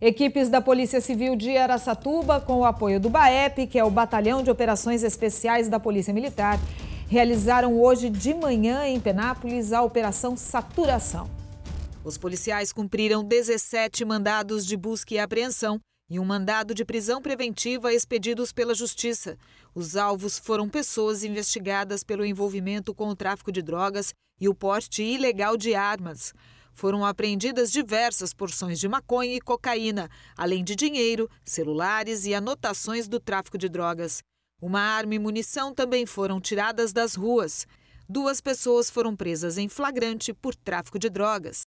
Equipes da Polícia Civil de Araçatuba, com o apoio do BAEP, que é o Batalhão de Operações Especiais da Polícia Militar, realizaram hoje de manhã em Penápolis a Operação Saturação. Os policiais cumpriram 17 mandados de busca e apreensão e um mandado de prisão preventiva expedidos pela Justiça. Os alvos foram pessoas investigadas pelo envolvimento com o tráfico de drogas e o porte ilegal de armas. Foram apreendidas diversas porções de maconha e cocaína, além de dinheiro, celulares e anotações do tráfico de drogas. Uma arma e munição também foram tiradas das ruas. Duas pessoas foram presas em flagrante por tráfico de drogas.